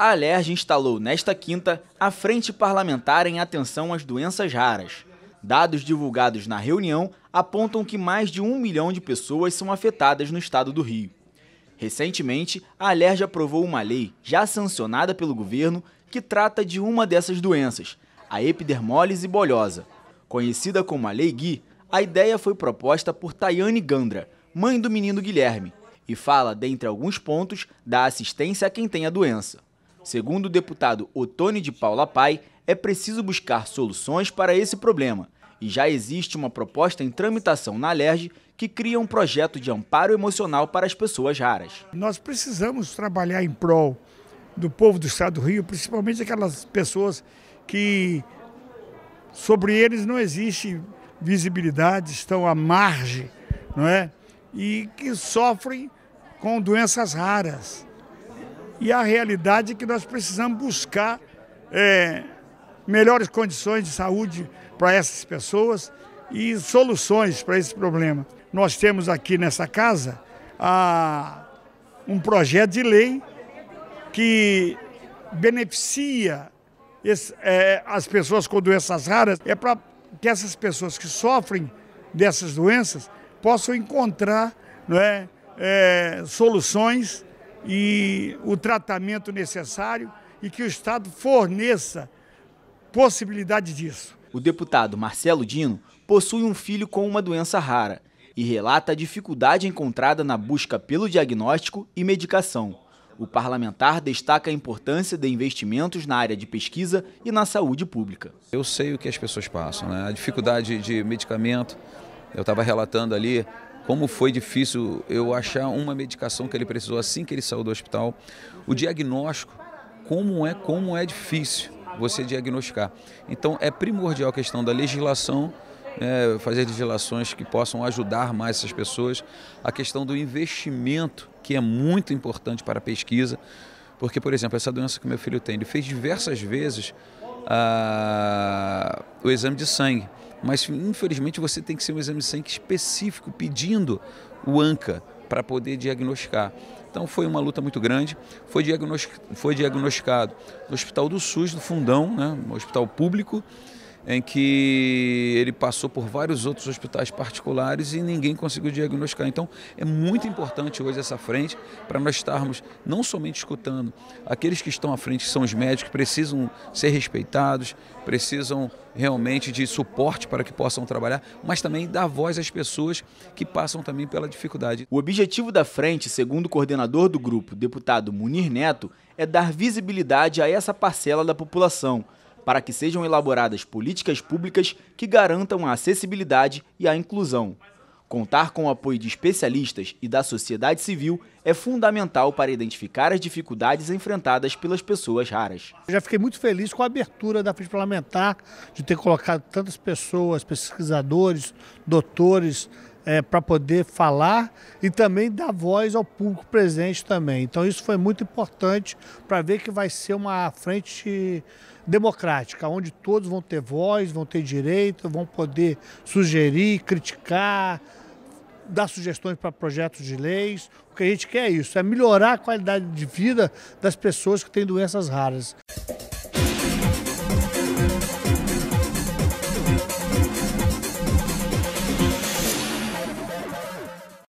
a Alerj instalou nesta quinta a Frente Parlamentar em Atenção às Doenças Raras. Dados divulgados na reunião apontam que mais de um milhão de pessoas são afetadas no estado do Rio. Recentemente, a Alerj aprovou uma lei, já sancionada pelo governo, que trata de uma dessas doenças, a epidermólise bolhosa. Conhecida como a Lei Gui, a ideia foi proposta por Tayane Gandra, mãe do menino Guilherme, e fala, dentre alguns pontos, da assistência a quem tem a doença. Segundo o deputado Otone de Paula Pai, é preciso buscar soluções para esse problema e já existe uma proposta em tramitação na Alerj que cria um projeto de amparo emocional para as pessoas raras. Nós precisamos trabalhar em prol do povo do estado do Rio, principalmente aquelas pessoas que sobre eles não existe visibilidade, estão à margem, não é? E que sofrem com doenças raras e a realidade é que nós precisamos buscar é, melhores condições de saúde para essas pessoas e soluções para esse problema. Nós temos aqui nessa casa a, um projeto de lei que beneficia esse, é, as pessoas com doenças raras, é para que essas pessoas que sofrem dessas doenças possam encontrar não é, é soluções e o tratamento necessário e que o Estado forneça possibilidade disso. O deputado Marcelo Dino possui um filho com uma doença rara e relata a dificuldade encontrada na busca pelo diagnóstico e medicação. O parlamentar destaca a importância de investimentos na área de pesquisa e na saúde pública. Eu sei o que as pessoas passam, né? a dificuldade de medicamento. Eu estava relatando ali como foi difícil eu achar uma medicação que ele precisou assim que ele saiu do hospital. O diagnóstico, como é, como é difícil você diagnosticar. Então é primordial a questão da legislação, é, fazer legislações que possam ajudar mais essas pessoas. A questão do investimento, que é muito importante para a pesquisa, porque, por exemplo, essa doença que meu filho tem, ele fez diversas vezes ah, o exame de sangue mas infelizmente você tem que ser um exame de sangue específico pedindo o ANCA para poder diagnosticar. Então foi uma luta muito grande. Foi, diagnosticado, foi diagnosticado no Hospital do SUS, do Fundão, né, um hospital público em que ele passou por vários outros hospitais particulares e ninguém conseguiu diagnosticar. Então, é muito importante hoje essa frente para nós estarmos não somente escutando aqueles que estão à frente, que são os médicos, precisam ser respeitados, precisam realmente de suporte para que possam trabalhar, mas também dar voz às pessoas que passam também pela dificuldade. O objetivo da frente, segundo o coordenador do grupo, deputado Munir Neto, é dar visibilidade a essa parcela da população para que sejam elaboradas políticas públicas que garantam a acessibilidade e a inclusão. Contar com o apoio de especialistas e da sociedade civil é fundamental para identificar as dificuldades enfrentadas pelas pessoas raras. Eu já fiquei muito feliz com a abertura da frente parlamentar, de ter colocado tantas pessoas, pesquisadores, doutores, é, para poder falar e também dar voz ao público presente também. Então isso foi muito importante para ver que vai ser uma frente democrática, onde todos vão ter voz, vão ter direito, vão poder sugerir, criticar, dar sugestões para projetos de leis. O que a gente quer é isso, é melhorar a qualidade de vida das pessoas que têm doenças raras.